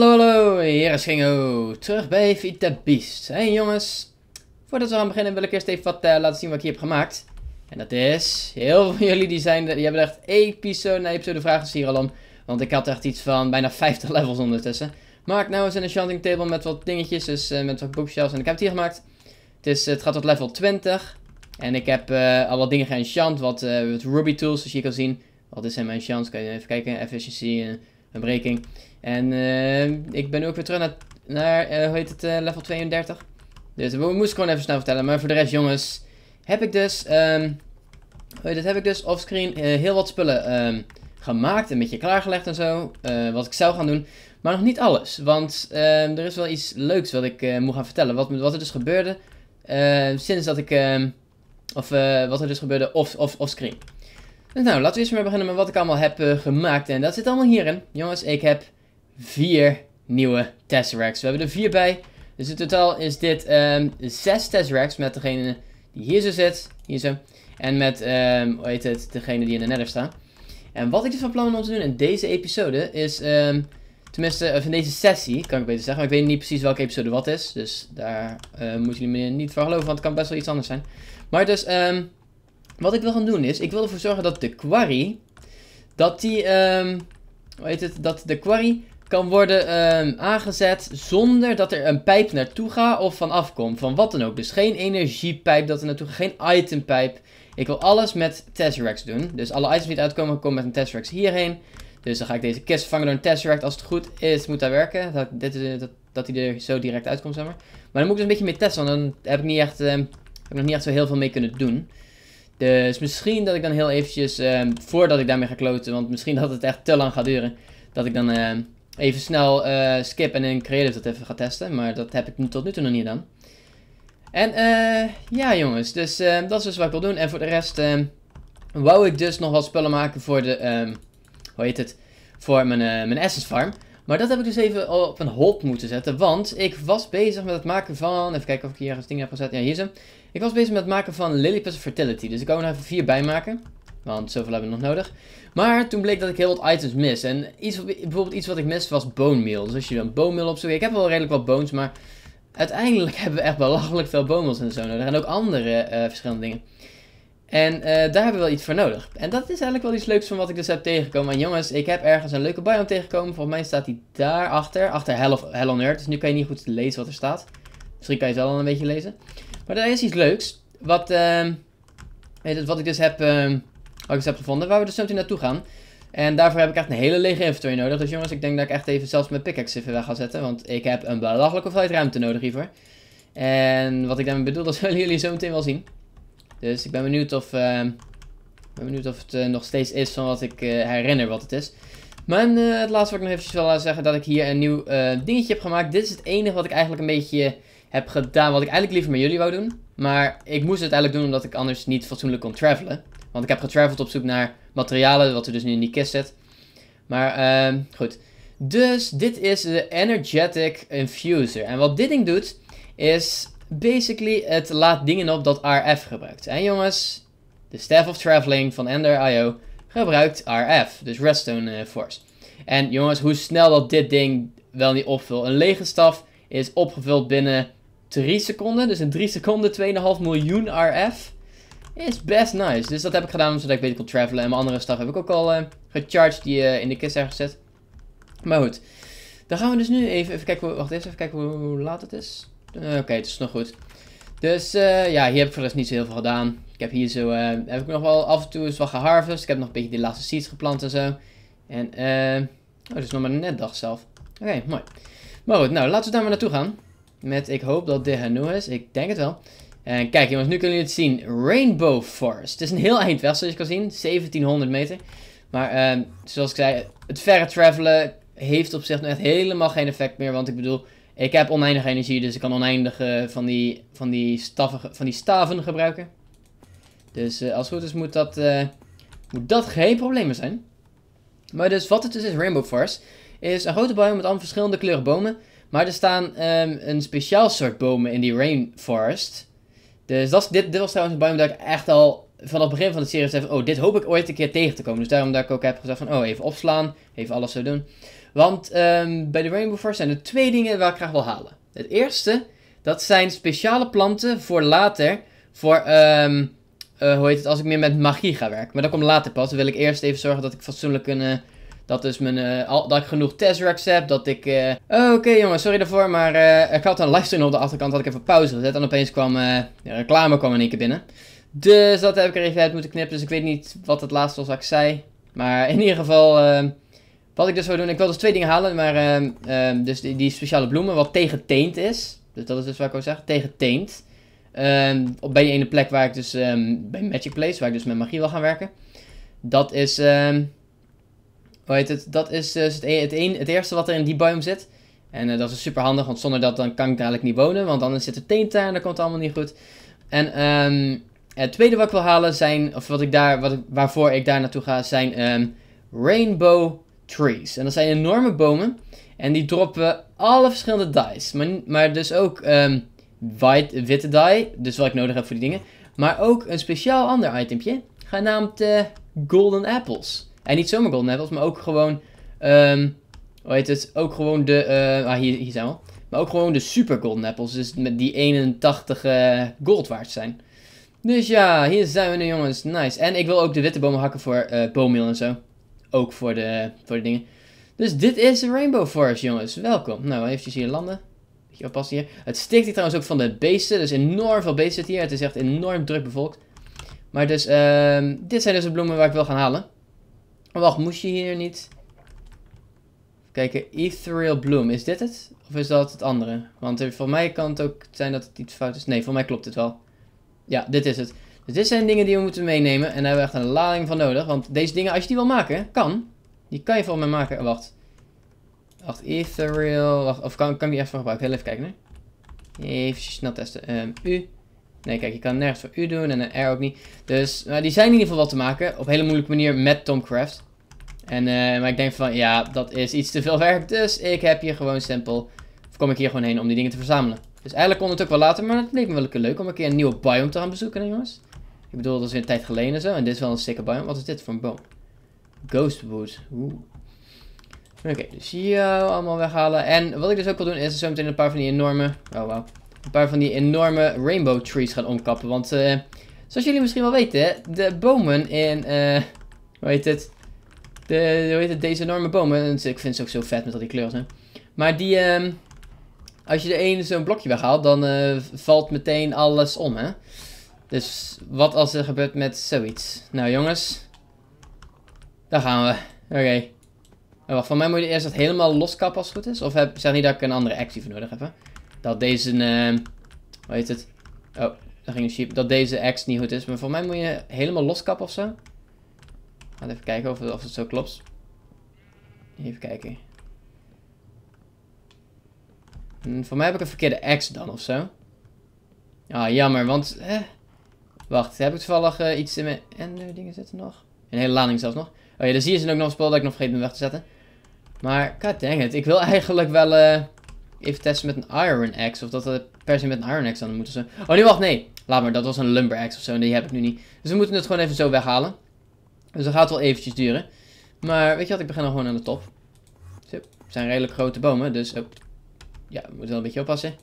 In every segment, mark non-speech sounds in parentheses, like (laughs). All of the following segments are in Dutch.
Hallo, hier is Gingo, terug bij Vita Beast. hey jongens, voordat we gaan beginnen wil ik eerst even wat eh, laten zien wat ik hier heb gemaakt. En dat is, heel veel van jullie die, zijn, die hebben echt episode na episode vragen hier al om. Want ik had echt iets van bijna 50 (laughs) levels ondertussen. Maak nou eens een enchanting table met wat dingetjes, dus eh, met wat bookshelves. En ik heb het hier gemaakt. Het, is, het gaat tot level 20. En ik heb eh, al wat dingen geënchant, wat, wat ruby tools zoals je kan zien. Wat is zijn mijn chance, kan je even kijken, efficiency een breking. En uh, ik ben nu ook weer terug naar, naar eh, hoe heet het, eh, level 32. Dus we moesten gewoon even snel vertellen. Maar voor de rest, jongens, heb ik dus, ehm, hoe heb ik dus offscreen heel wat spullen ehm, gemaakt. Een beetje klaargelegd en zo. wat ik zou gaan doen. Maar nog niet alles. Want ehm, er is wel iets leuks wat ik moet gaan vertellen. Wat, wat er dus gebeurde sinds dat ik... Of wat er dus gebeurde off, off, offscreen. Nou, laten we eens maar beginnen met wat ik allemaal heb eh, gemaakt. En dat zit allemaal hierin. Jongens, ik heb vier nieuwe Tesseracts. We hebben er vier bij. Dus in totaal is dit um, zes Tesseracts met degene die hier zo zit. Hier zo. En met, ehm, hoe heet het, degene die in de nether staat. En wat ik dus van plan ben om te doen in deze episode is, ehm, tenminste, of in deze sessie, kan ik beter zeggen. Maar ik weet niet precies welke episode wat is. Dus daar uh, moeten jullie me niet voor geloven, want het kan best wel iets anders zijn. Maar dus, ehm wat ik wil gaan doen is, ik wil ervoor zorgen dat de quarry, dat die, um, hoe heet het, dat de quarry kan worden ehm, aangezet zonder dat er een pijp naartoe gaat of vanaf komt Van wat dan ook. Dus geen energiepijp dat er naartoe geen itempijp. Ik wil alles met Tesseract doen. Dus alle items die uitkomen, komen met een Tesseract hierheen. Dus dan ga ik deze kist vangen door een Tesseract. Als het goed is, moet dat werken. Dat, dit, dat, dat hij er zo direct uitkomt, zeg maar. Maar dan moet ik dus een beetje mee testen, want dan heb ik, niet echt, ehm, heb ik nog niet echt zo heel veel mee kunnen doen. Dus misschien dat ik dan heel eventjes, ehm, voordat ik daarmee ga kloten, want misschien dat het echt te lang gaat duren, dat ik dan ehm, even snel eh, skip en in creative dat even ga testen. Maar dat heb ik tot nu toe nog niet gedaan. En uh, ja jongens, dus ehm, dat is dus wat ik wil doen. En voor de rest wou ik dus nog wat spullen maken voor de, hoe heet het, voor mijn, eh, mijn Essence Farm. Maar dat heb ik dus even op een hop moeten zetten. Want ik was bezig met het maken van. Even kijken of ik hier ergens dingen heb gezet. Ja, hier is hem. Ik was bezig met het maken van Lilliput's Fertility. Dus ik kan er even vier bij maken. Want zoveel hebben we nog nodig. Maar toen bleek dat ik heel wat items mis. En iets, bijvoorbeeld iets wat ik mis was bone meal. Dus als je dan bone meal opzoekt. Ik heb wel redelijk wat bones. Maar uiteindelijk (laughs) hebben we echt belachelijk veel bone meals en zo nodig. En ook andere eh, verschillende dingen. En eh, daar hebben we wel iets voor nodig. En dat is eigenlijk wel iets leuks van wat ik dus heb tegengekomen. En jongens, ik heb ergens een leuke biome tegengekomen. Volgens mij staat die daarachter. Achter Hell, of, on Earth. Dus nu kan je niet goed lezen wat er staat. Misschien kan je het wel al een beetje lezen. Maar daar is iets leuks. Wat, uh, weet het, wat ik dus heb, ehm, wat ik dus heb gevonden. Waar we dus zo meteen naartoe gaan. En daarvoor heb ik echt een hele lege inventory nodig. Dus jongens, ik denk dat ik echt even zelfs mijn pickaxe even weg ga zetten. Want ik heb een belachelijke hoeveelheid ruimte nodig hiervoor. En wat ik daarmee bedoel, (laughs) dat zullen jullie zo meteen wel zien. Dus ik ben benieuwd of, uh, ben benieuwd of het eh, nog steeds is van wat ik eh, herinner wat het is. Maar eh, het laatste wat ik nog eventjes wil laten zeggen, dat ik hier een nieuw dingetje heb gemaakt. Dit is het enige wat ik eigenlijk een beetje heb gedaan, wat ik eigenlijk liever met jullie wou doen. Maar ik moest het eigenlijk doen omdat ik anders niet fatsoenlijk kon travelen. Want ik heb getraveld op zoek naar materialen, wat er dus nu in die kist zit. Maar ehm, goed. Dus dit is de Energetic Infuser. En wat dit ding doet, is basically het laat dingen op dat RF gebruikt. En jongens, de Staff of Traveling van Ender.io gebruikt RF, dus Redstone eh, Force. En jongens, hoe snel dat dit ding wel niet opvult. Een lege staf is opgevuld binnen 3 seconden. Dus in 3 seconden 2,5 miljoen RF. Is best nice. Dus dat heb ik gedaan zodat ik beter kon travelen. En mijn andere staf heb ik ook al eh, gecharged. Die eh, in de kist ergens gezet. Maar goed. Dan gaan we dus nu even, even kijken. wacht eens, even kijken hoe laat het is. Eh, oké, het is nog goed. Dus eh, ja, hier heb ik voor de rest niet zo heel veel gedaan. Ik heb hier zo, eh, heb ik nog wel af en toe eens wat geharvest. Ik heb nog een beetje die laatste seeds geplant en zo. En eh, oh, het is nog maar net dag zelf. Oké, mooi. Maar goed, nou, laten we daar maar naartoe gaan. Met, ik hoop dat dit genoeg is. Ik denk het wel. En kijk jongens, nu kunnen jullie het zien. Rainbow Forest. Het is een heel eind weg, zoals je kan zien. 1700 meter. Maar zoals ik zei, het verre travelen heeft op zich net helemaal geen effect meer. Want ik bedoel, ik heb oneindige energie, dus ik kan oneindige eh, van, die, van, die staven, van die staven gebruiken. Dus eh, als het goed is moet dat, eh, moet dat geen problemen zijn. Maar dus wat het dus is, Rainbow Forest, is een grote boom met allemaal verschillende kleuren bomen. Maar er staan ehm, een speciaal soort bomen in die Rainforest. Dus dat, dit, dit was trouwens een boom dat ik echt al vanaf het begin van de serie zei oh, dit hoop ik ooit een keer tegen te komen. Dus daarom dat ik ook heb gezegd van, oh, even opslaan, even alles zo doen. Want ehm, bij de Rainbow Forest zijn er twee dingen waar ik graag wil halen. Het eerste, dat zijn speciale planten voor later, voor, ehm, eh, hoe heet het, als ik meer met magie ga werken. Maar dat komt later pas, dan wil ik eerst even zorgen dat ik fatsoenlijk kunnen... Eh, dat dus mijn, eh, dat ik genoeg Tesseracts heb, dat ik... Oh, oké jongen sorry daarvoor, maar uh, ik had een livestream op de achterkant, had ik even pauze gezet. En opeens kwam, ja, reclame kwam in één keer binnen. Dus dat heb ik er even uit moeten knippen. Dus ik weet niet wat het laatste was wat ik zei. Maar in ieder geval, ehm, wat ik dus wil doen. Ik wil dus twee dingen halen. Maar ehm, ehm, dus die, die, speciale bloemen, wat tegen teent is. Dus dat is dus wat ik wil zeggen. Tegen teent. op bij die ene plek waar ik dus bij Magic Place, waar ik dus met magie wil gaan werken. Dat is. Um, hoe heet het? Dat is dus het, e-, het, een, het eerste wat er in die biome zit. En eh, dat is super handig, want zonder dat dan kan ik dadelijk niet wonen. Want dan zit er teent daar en dat komt allemaal niet goed. En het tweede wat ik wil halen zijn, of wat ik daar, wat, waarvoor ik daar naartoe ga, zijn ehm, rainbow trees. En dat zijn enorme bomen. En die droppen alle verschillende dice. Maar, maar dus ook ehm, white, witte die, dus wat ik nodig heb voor die dingen. Maar ook een speciaal ander itempje, genaamd uh, golden apples. En niet zomaar golden apples, maar ook gewoon, ehm, hoe heet het, ook gewoon de, eh, ah hier, hier zijn we Maar ook gewoon de super golden apples, dus met die 81 eh, gold waard zijn. Dus ja, hier zijn we nu jongens. Nice. En ik wil ook de witte bomen hakken voor uh, en zo. Ook voor de, voor de dingen. Dus dit is Rainbow Forest jongens. Welkom. Nou, eventjes hier landen. Beetje oppassen hier. Het stikt hier trouwens ook van de beesten. Dus enorm veel beesten zitten hier. Het is echt enorm druk bevolkt. Maar dus, ehm, dit zijn dus de bloemen waar ik wil gaan halen. wacht, moest je hier niet... Even kijken, Ethereal Bloom, is dit het? Of is dat het andere? Want voor mij kan het ook zijn dat het iets fout is. Nee, voor mij klopt het wel. Ja, dit is het. Dus dit zijn dingen die we moeten meenemen. En daar hebben we echt een lading van nodig. Want deze dingen, als je die wil maken, kan. Die kan je voor mij maken. Oh, wacht. Wacht, ethereal. Wacht, of kan, kan ik die echt voor gebruiken? Heel even kijken, hè. Even snel testen. Ehm, u. Nee, kijk, je kan nergens voor u doen en een R ook niet. Dus, maar die zijn in ieder geval wat te maken. Op een hele moeilijke manier met Tomcraft. En, eh, maar ik denk van, ja, dat is iets te veel werk. Dus ik heb hier gewoon simpel... Of kom ik hier gewoon heen om die dingen te verzamelen. Dus eigenlijk kon het ook wel later, maar het leek me wel leuk om een keer een nieuwe biome te gaan bezoeken, jongens. Ik bedoel, dat is een tijd geleden zo. En dit is wel een stikke biome. Wat is dit voor een boom? Ghostwood. Oeh. Oké, dus hier eh, allemaal weghalen. En wat ik dus ook wil doen, is zo meteen een paar van die enorme... Oh, wow. Een paar van die enorme rainbow trees gaan omkappen. Want, eh. zoals jullie misschien wel weten, de bomen in... eh. hoe heet het? De, hoe heet het? Deze enorme bomen. Dus ik vind ze ook zo vet met al die kleuren. Hè? Maar die... eh. Als je de ene zo'n blokje weghaalt, dan eh, valt meteen alles om, hè? Dus wat als er gebeurt met zoiets? Nou, jongens. Daar gaan we. Oké. Okay. Oh, wacht, van mij moet je eerst dat helemaal loskappen als het goed is. Of heb, zeg niet dat ik een andere actie voor nodig heb, hè? Dat deze, uh, hoe heet het? Oh, daar ging een sheep. Dat deze act niet goed is. Maar voor mij moet je helemaal loskappen of zo. Laten even kijken of, of het zo klopt. Even kijken. Hm, voor mij heb ik een verkeerde axe dan of zo. Ah, jammer, want... Eh, wacht, heb ik toevallig eh, iets in mijn nu dingen zitten nog? Een hele lading zelfs nog. Oh ja, zie je ze ook nog een spel dat ik nog vergeten ben weg te zetten. Maar, god dang het, ik wil eigenlijk wel uh, even testen met een iron axe. Of dat we per se met een iron axe dan moeten zo. Oh nee, wacht, nee. Laat maar, dat was een lumber axe of zo. En die heb ik nu niet. Dus we moeten het gewoon even zo weghalen. Dus dat gaat wel eventjes duren. Maar weet je wat, ik begin al gewoon aan de top. Zo, het zijn redelijk grote bomen, dus... Op. Oh. Ja, moet wel een beetje oppassen.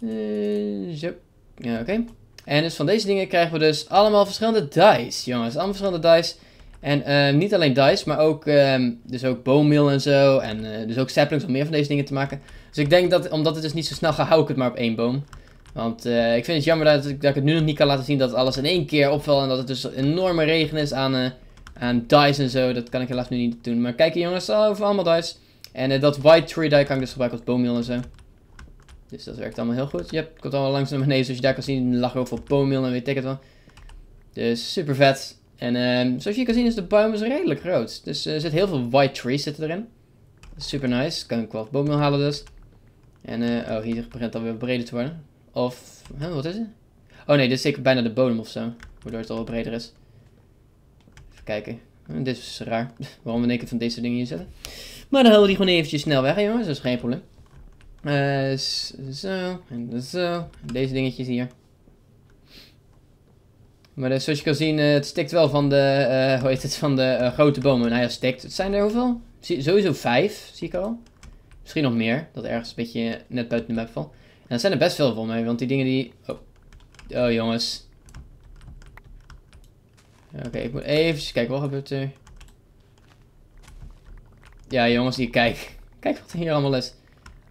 Uh, zo. Ja, oké. En dus van deze dingen krijgen we dus allemaal verschillende dice, jongens. Allemaal verschillende dice. En eh, niet alleen dice, maar ook, um, dus ook en zo. En eh, dus ook saplings om meer van deze dingen te maken. Dus ik denk dat, omdat het dus niet zo snel gaat, hou ik het maar op één boom. Want ik vind het jammer dat, dat, ik het nu nog niet kan laten zien dat alles in één keer opvalt. En dat het dus een enorme regen is aan, aan dice en zo. Dat kan ik helaas nu niet doen. Maar kijk jongens, jongens, over allemaal dice. En eh, dat white tree die kan ik dus gebruiken als boommeel en zo. Dus dat werkt allemaal heel goed. Je hebt komt allemaal langs naar beneden. Zoals je daar kan zien lag ook veel boommeel en weet ik het wel. Dus super vet. En ehm, zoals je kan zien is de boom is redelijk groot. Dus eh, er zit heel veel white trees zitten erin. Super nice. Kan ik wel Boommill halen dus. En eh, oh, hier begint alweer breder te worden. Of, wat is het? Oh nee, dit is zeker bijna de bodem of zo. Waardoor het al wat breder is. Even kijken. Dit is raar. (laughs) Waarom we ik het keer van deze dingen hier zetten. Maar dan houden we die gewoon eventjes snel weg, jongens. Dat is geen probleem. Eh, zo, en zo. deze dingetjes hier. Maar eh, zoals je kan zien, eh, het stikt wel van de, hoe heet het, van de grote bomen. Nou ja, stikt. Het zijn er hoeveel? sowieso vijf, zie ik al. Misschien nog meer, dat ergens een beetje net buiten de map valt. En dat zijn er best veel van mij, want die dingen die... Oh, oh jongens. Oké, ik moet even kijken, wat gebeurt er? Ja, jongens, hier, kijk. Kijk wat hier allemaal is.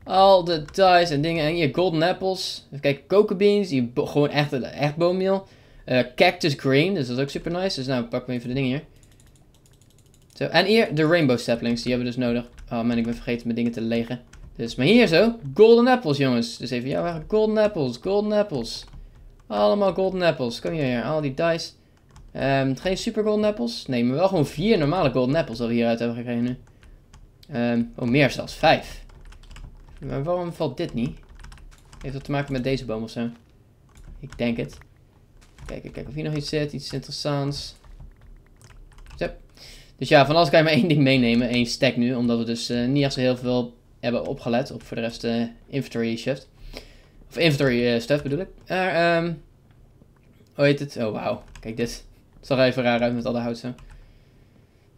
Al de dice en dingen. En hier golden apples. Even kijken, coca beans. Hier gewoon echt, echt boommeel. Eh, cactus green, dus dat is ook super nice. Dus nou, pak we even de dingen hier. Zo, en hier de rainbow saplings. Die hebben we dus nodig. Oh man, ik ben vergeten mijn dingen te legen. Dus, maar hier zo. Golden apples, jongens. Dus even, ja, waar, golden apples, golden apples. Allemaal golden apples. Kom hier, al die dice. Ehm, geen super golden apples. Nee, maar wel gewoon vier normale golden apples dat we hieruit hebben gekregen nu. Um, oh, meer zelfs. Vijf. Maar waarom valt dit niet? Heeft dat te maken met deze boom of zo? Ik denk het. Kijken, kijken of hier nog iets zit. Iets interessants. Zep. Dus ja, van alles kan je maar één ding meenemen. één stack nu. Omdat we dus eh, niet echt zo heel veel hebben opgelet. Op voor de rest eh, inventory shift. Of inventory uh, stuff bedoel ik. Maar, um, hoe heet het? Oh, wauw. Kijk dit. Het zal even raar uit met al alle hout zo.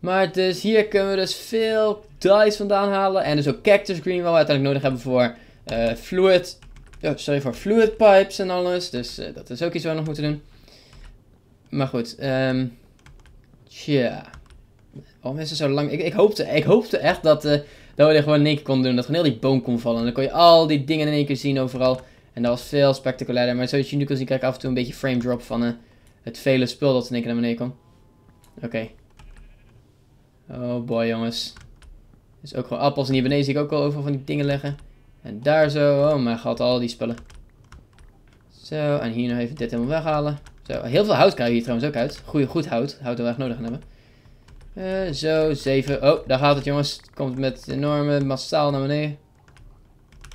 Maar dus hier kunnen we dus veel dice vandaan halen. En dus ook cactus green wat we uiteindelijk nodig hebben voor eh, fluid... Oh, sorry, voor fluid pipes en alles. Dus eh, dat is ook iets wat we nog moeten doen. Maar goed, ehm um, tja. Waarom is zo lang? Ik, ik, hoopte, ik hoopte echt dat, uh, dat we dit gewoon in één keer konden doen. Dat gewoon heel die boom kon vallen. En dan kon je al die dingen in één keer zien overal. En dat was veel spectaculairder. Maar zoals je nu kan zien, krijg ik af en toe een beetje frame drop van het vele spul dat in één keer naar beneden komt. Oké. Oh boy, jongens. Dus ook gewoon appels. En hier beneden zie ik ook al over van die dingen leggen. En daar zo. Oh mijn god, al die spullen. Zo, en hier nog even dit helemaal weghalen. Zo, heel veel hout krijgen we hier trouwens ook uit. Goeie, goed hout. Hout dat we echt nodig gaan hebben. Eh, zo, zeven. Oh, daar gaat het jongens. Het komt met enorme massaal naar beneden.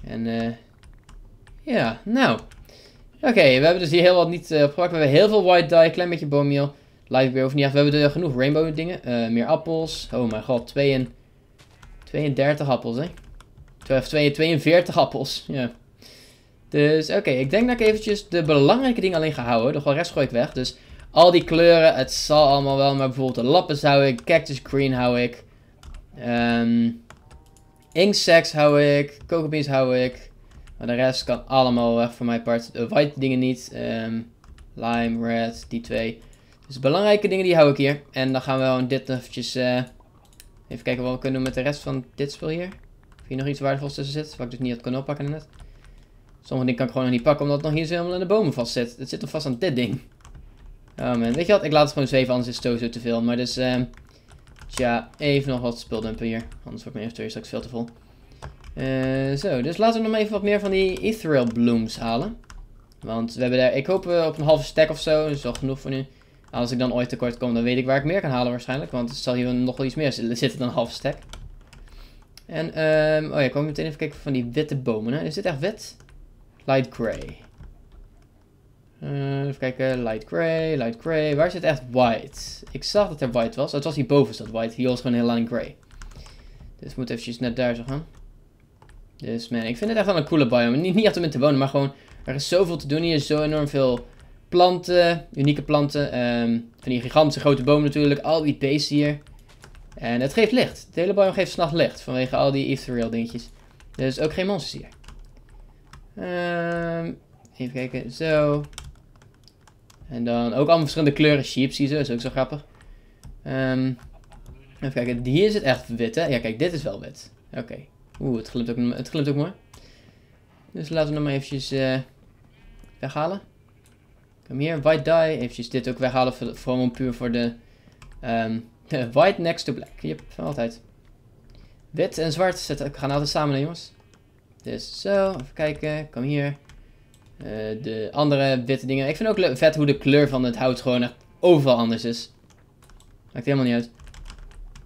En eh ja, nou. Oké, we hebben dus hier heel wat niet uh, opgepakt. We hebben heel veel white dye, klein beetje boommeal. Live weer of niet We hebben er genoeg rainbow dingen. Eh, meer appels. Oh mijn god. 32, appels, hè? 42 appels. Ja. Dus oké, ik denk dat ik eventjes de belangrijke dingen alleen ga houden. De rest gooi ik weg. Dus al die kleuren, het zal allemaal wel. Maar bijvoorbeeld de lappen hou ik. Cactus green hou ik. Um, insects hou ik. Cocobeans hou ik. Maar de rest kan allemaal weg voor mijn part. De white dingen niet. Um, lime, red, die twee. Dus belangrijke dingen die hou ik hier. En dan gaan we wel dit eventjes... Eh, even kijken wat we kunnen doen met de rest van dit spul hier. Of hier nog iets waardevols tussen zit. Wat ik dus niet had kunnen oppakken net. Sommige dingen kan ik gewoon nog niet pakken. Omdat het nog hier helemaal in de bomen vast zit. Het zit toch vast aan dit ding. Oh man. Weet je wat? Ik laat het gewoon zweven. Anders is het sowieso te veel. Maar dus... Uh, tja, even nog wat spuldumpen hier. Anders wordt mijn inventory straks veel te vol. Eh, zo, dus laten we nog even wat meer van die ethereal blooms halen. Want we hebben daar, ik hoop eh, op een halve stack of zo, dat is wel genoeg voor nu. Als ik dan ooit tekort kom, dan weet ik waar ik meer kan halen waarschijnlijk. Want er zal hier nog wel iets meer zitten dan een half stack. En, um, oh ja, ik meteen even kijken van die witte bomen. Hè? Is dit echt wit? Light gray. Eh, even kijken, light gray, light gray. Waar zit echt white? Ik zag dat er white was. Oh, het was hierboven dat white. Hier was gewoon heel lang gray. Dus moet eventjes net daar zo gaan. Dus man, ik vind het echt wel een coole biome. Niet, niet echt om in te wonen, maar gewoon... Er is zoveel te doen hier. Zo enorm veel planten, unieke planten. Ehm, van die gigantische grote bomen natuurlijk. Al die beesten hier. En het geeft licht. De hele boom geeft s'nachts licht. Vanwege al die ethereal dingetjes. Dus ook geen monsters hier. Ehm, even kijken. Zo. En dan ook allemaal verschillende kleuren sheep zie je. Is ook zo grappig. Ehm, even kijken. Hier is het echt wit hè. Ja kijk dit is wel wit. Oké. Oeh het glimt ook, het glimt ook mooi. Dus laten we hem maar eventjes eh, weghalen. Kom hier, white die. Even dit ook weghalen, gewoon puur voor ehm, (laughs) de, white next to black. Yep, van altijd. Wit en zwart zetten, gaan altijd samen jongens. Dus zo, even kijken. Kom hier. Eh, de andere witte dingen. Ik vind ook vet hoe de kleur van het hout gewoon echt overal anders is. Maakt helemaal niet uit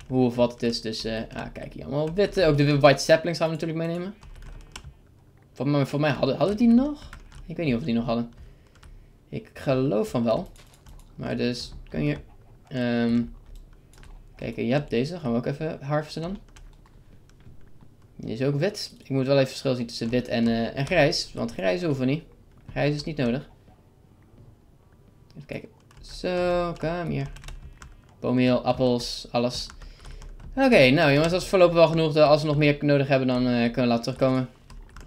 hoe of wat het is. Dus, uh, ah, kijk hier allemaal witte. Eh, ook de white saplings gaan we natuurlijk meenemen. Voor mij, voor mij hadden, hadden die nog? Ik weet niet of we die nog hadden. Ik geloof van wel. Maar dus kun je... Um, ehm, kijk, je hebt deze. Gaan we ook even harvesten dan. Die is ook wit. Ik moet wel even verschil zien tussen wit en, eh, en grijs. Want grijs hoeven niet. Grijs is niet nodig. Even kijken. Zo, kom hier. Pomeel, appels, alles. Oké, nou jongens, dat is voorlopig wel genoeg. Als we nog meer nodig hebben, dan eh, kunnen we laten terugkomen.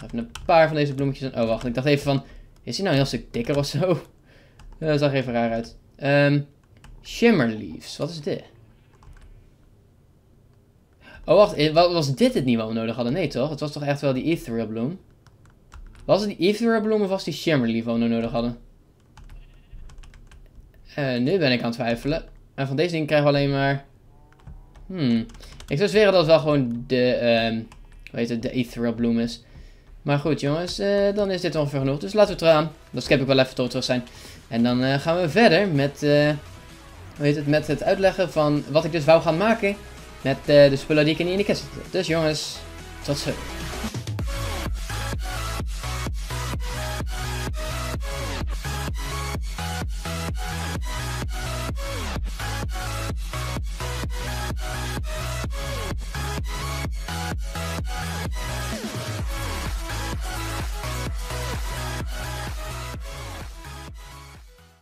Even een paar van deze bloemetjes. Oh, wacht. Ik dacht even van, is hij nou een heel stuk dikker of zo? (laughs) dat zag even raar uit. Um, shimmer leaves, wat is dit? Oh, wacht, eh, was dit het niet wat we nodig hadden? Nee, toch? Het was toch echt wel die ethereal bloem? Was het die ethereal bloem of was die shimmer leaf wat we nodig hadden? Eh, nu ben ik aan het twijfelen. En van deze ding krijgen we alleen maar... Hmm. Ik zou zweren dat het wel gewoon de... Ehm, hoe heet het? De ethereal bloem is. Maar goed jongens, eh, dan is dit ongeveer genoeg. Dus laten we het eraan. Dat skip ik wel even tot terug zijn. En dan eh, gaan we verder met, eh, hoe heet het, met het uitleggen van wat ik dus wou gaan maken. Met de spullen die ik in de kist zet. Dus jongens, tot zo.